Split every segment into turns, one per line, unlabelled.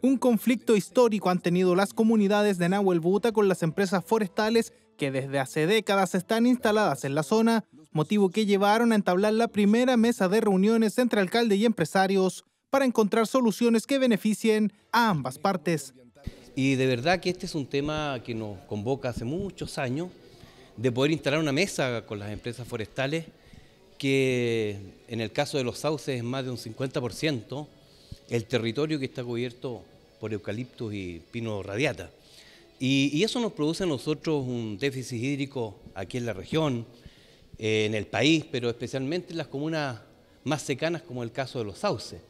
Un conflicto histórico han tenido las comunidades de Nahuel Buta con las empresas forestales que desde hace décadas están instaladas en la zona, motivo que llevaron a entablar la primera mesa de reuniones entre alcalde y empresarios para encontrar soluciones que beneficien a ambas partes.
Y de verdad que este es un tema que nos convoca hace muchos años, de poder instalar una mesa con las empresas forestales, que en el caso de los sauces es más de un 50%, el territorio que está cubierto por eucaliptos y pino radiata. Y, eso nos produce a nosotros un déficit hídrico aquí en la región, eh, en el país, pero especialmente en las comunas más secanas, como el caso de los sauces.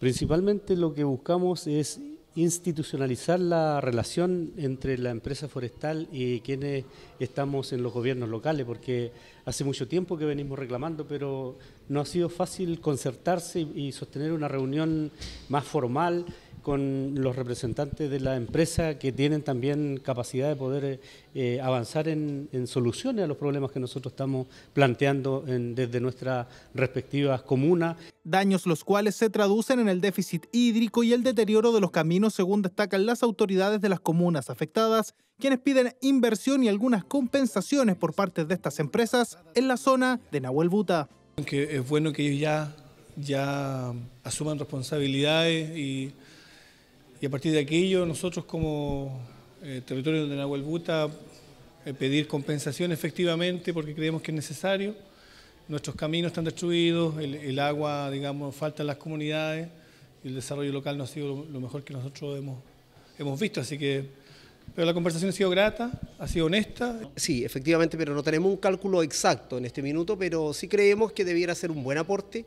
Principalmente lo que buscamos es institucionalizar la relación entre la empresa forestal y quienes estamos en los gobiernos locales, porque hace mucho tiempo que venimos reclamando, pero no ha sido fácil concertarse y sostener una reunión más formal con los representantes de la empresa que tienen también capacidad de poder eh, eh, avanzar en, soluciones a los problemas que nosotros estamos planteando desde nuestras respectivas comunas. Daños los cuales se traducen en el déficit hídrico y el deterioro
de los caminos, según destacan las autoridades de las comunas afectadas, quienes piden inversión y algunas compensaciones por parte de estas empresas en la zona de Nahuel Buta. es bueno que ellos ya asuman responsabilidades y y a partir de aquello, nosotros como eh, territorio de Nahuelbuta, Buta, eh, pedir compensación efectivamente porque creemos que es necesario. Nuestros caminos están destruidos, el, agua, digamos, falta en las comunidades y el desarrollo local no ha sido
lo, mejor que nosotros hemos, hemos visto. Así que pero la conversación ha sido grata, ha sido honesta. Sí, efectivamente, pero no tenemos un cálculo exacto en este minuto, pero sí creemos que debiera ser un buen aporte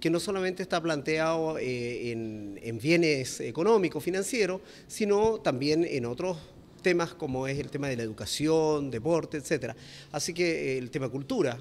que no solamente está planteado eh, en, bienes económicos, financieros, sino también en otros temas como es el tema de la educación, deporte, etcétera. Así que eh, el tema cultura,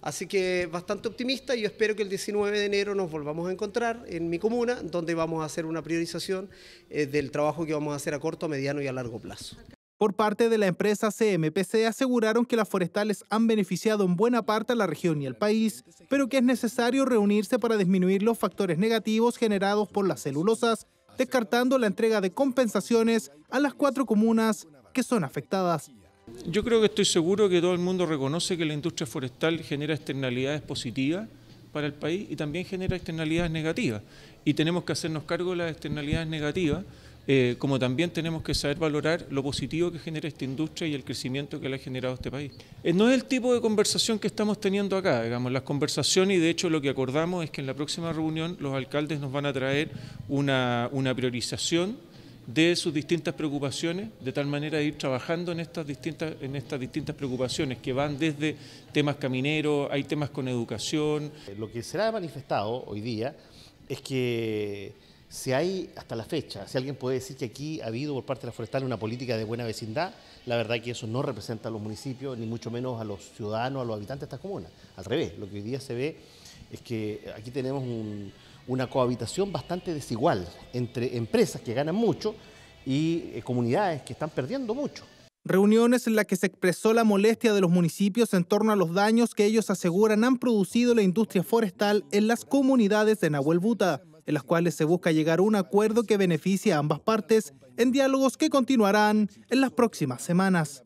Así que bastante optimista, yo espero que el 19 de enero nos volvamos a encontrar en mi comuna, donde vamos a hacer una priorización eh, del trabajo que vamos a hacer a corto, mediano y a largo plazo.
Por parte de la empresa CMPC aseguraron que las forestales han beneficiado en buena parte a la región y al país, pero que es necesario reunirse para disminuir los factores negativos generados por las celulosas, descartando la entrega de compensaciones a las cuatro comunas que son afectadas.
Yo creo que estoy seguro que todo el mundo reconoce que la industria forestal genera externalidades positivas para el país y también genera externalidades negativas. Y tenemos que hacernos cargo de las externalidades negativas, eh, como también tenemos que saber valorar lo positivo que genera esta industria y el crecimiento que le ha generado este país. Eh, no es el tipo de conversación que estamos teniendo acá, digamos, las conversaciones y de hecho lo que acordamos es que en la próxima reunión los alcaldes nos van a traer una, una priorización de sus distintas preocupaciones, de tal manera de ir trabajando en estas distintas, en estas distintas preocupaciones que van desde temas camineros, hay temas con educación. Lo que será manifestado hoy día es que si hay hasta la
fecha, si alguien puede decir que aquí ha habido por parte de la forestal una política de buena vecindad, la verdad que eso no representa a los municipios, ni mucho menos a los ciudadanos, a los habitantes de estas comunas. Al revés, lo que hoy día se ve es que aquí tenemos un, una cohabitación bastante desigual entre empresas que ganan mucho y eh, comunidades que están perdiendo mucho. Reuniones en las que se expresó la molestia de los municipios en torno a los daños que ellos aseguran han producido la industria forestal en las comunidades de Nahuel Buta, en las cuales se busca llegar a un acuerdo que beneficie a ambas partes en diálogos que continuarán en las próximas semanas.